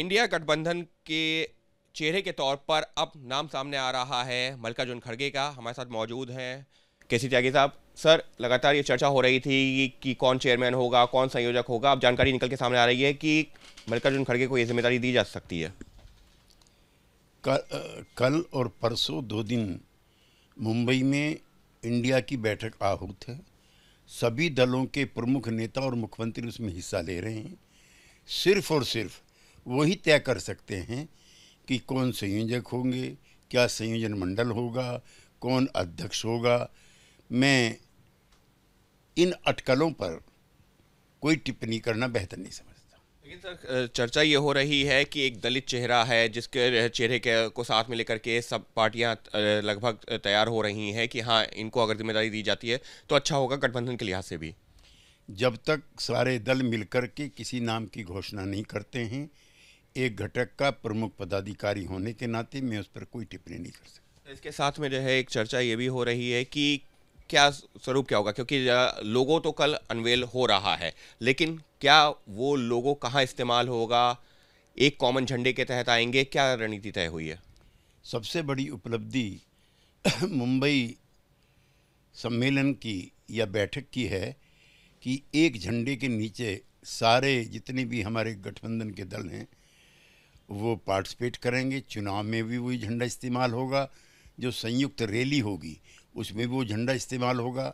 India गठबंधन के चेहरे के तौर पर अब नाम सामने आ रहा है मल्लिकार्जुन खड़गे का हमारे साथ मौजूद हैं के सी त्यागी साहब सर लगातार ये चर्चा हो रही थी कि कौन चेयरमैन होगा कौन संयोजक होगा अब जानकारी निकल के सामने आ रही है कि मल्लिकार्जुन खड़गे को ये जिम्मेदारी दी जा सकती है कल और परसों दो दिन मुंबई में इंडिया की बैठक आहूत है सभी दलों के प्रमुख नेता और मुख्यमंत्री उसमें हिस्सा ले रहे हैं सिर्फ और सिर्फ वही तय कर सकते हैं कि कौन संयोजक होंगे क्या संयोजन मंडल होगा कौन अध्यक्ष होगा मैं इन अटकलों पर कोई टिप्पणी करना बेहतर नहीं समझता लेकिन सर चर्चा ये हो रही है कि एक दलित चेहरा है जिसके चेहरे के को साथ में लेकर के सब पार्टियां लगभग तैयार हो रही हैं कि हाँ इनको अगर जिम्मेदारी दी जाती है तो अच्छा होगा गठबंधन के लिहाज से भी जब तक सारे दल मिलकर के किसी नाम की घोषणा नहीं करते हैं एक घटक का प्रमुख पदाधिकारी होने के नाते मैं उस पर कोई टिप्पणी नहीं कर सकता इसके साथ में जो है एक चर्चा ये भी हो रही है कि क्या स्वरूप क्या होगा क्योंकि लोगों तो कल अनवेल हो रहा है लेकिन क्या वो लोगों कहाँ इस्तेमाल होगा एक कॉमन झंडे के तहत आएंगे क्या रणनीति तय हुई है सबसे बड़ी उपलब्धि मुंबई सम्मेलन की या बैठक की है कि एक झंडे के नीचे सारे जितने भी हमारे गठबंधन के दल हैं वो पार्टिसिपेट करेंगे चुनाव में भी वही झंडा इस्तेमाल होगा जो संयुक्त रैली होगी उसमें भी वो झंडा इस्तेमाल होगा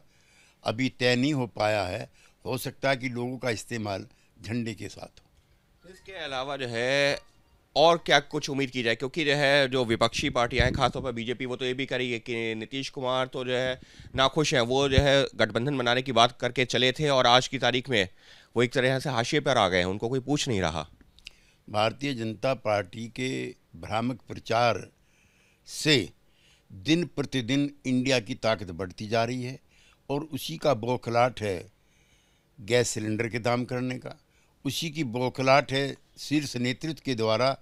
अभी तय नहीं हो पाया है हो सकता है कि लोगों का इस्तेमाल झंडे के साथ हो तो इसके अलावा जो है और क्या कुछ उम्मीद की जाए क्योंकि जो है जो विपक्षी पार्टियां हैं खासतौर पर बीजेपी वो तो ये भी करी है कि नीतीश कुमार तो जो है नाखुश हैं वो जो है गठबंधन बनाने की बात करके चले थे और आज की तारीख में वो एक तरह से हाशिए पर आ गए हैं उनको कोई पूछ नहीं रहा भारतीय जनता पार्टी के भ्रामक प्रचार से दिन प्रतिदिन इंडिया की ताकत बढ़ती जा रही है और उसी का बौखलाट है गैस सिलेंडर के दाम करने का उसी की बौखलाट है शीर्ष नेतृत्व के द्वारा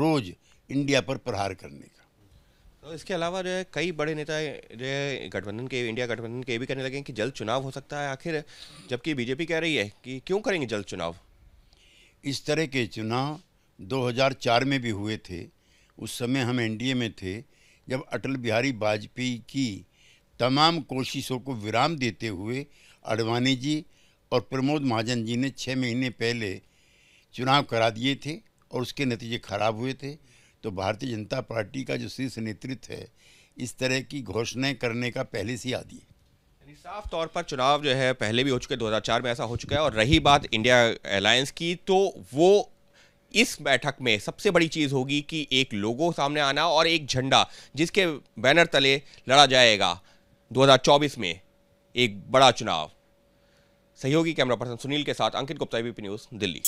रोज़ इंडिया पर प्रहार करने का तो इसके अलावा जो है कई बड़े नेता जो है गठबंधन के इंडिया गठबंधन के भी कहने लगे कि जल्द चुनाव हो सकता है आखिर जबकि बीजेपी कह रही है कि क्यों करेंगे जल्द चुनाव इस तरह के चुनाव 2004 में भी हुए थे उस समय हम एनडीए में थे जब अटल बिहारी वाजपेयी की तमाम कोशिशों को विराम देते हुए अडवाणी जी और प्रमोद महाजन जी ने छः महीने पहले चुनाव करा दिए थे और उसके नतीजे खराब हुए थे तो भारतीय जनता पार्टी का जो शीर्ष नेतृत्व है इस तरह की घोषणाएं करने का पहले से आदि है साफ तौर पर चुनाव जो है पहले भी हो चुके 2004 में ऐसा हो चुका है और रही बात इंडिया अलायंस की तो वो इस बैठक में सबसे बड़ी चीज़ होगी कि एक लोगो सामने आना और एक झंडा जिसके बैनर तले लड़ा जाएगा 2024 में एक बड़ा चुनाव सहयोगी कैमरा पर्सन सुनील के साथ अंकित गुप्ता एबीपी न्यूज़ दिल्ली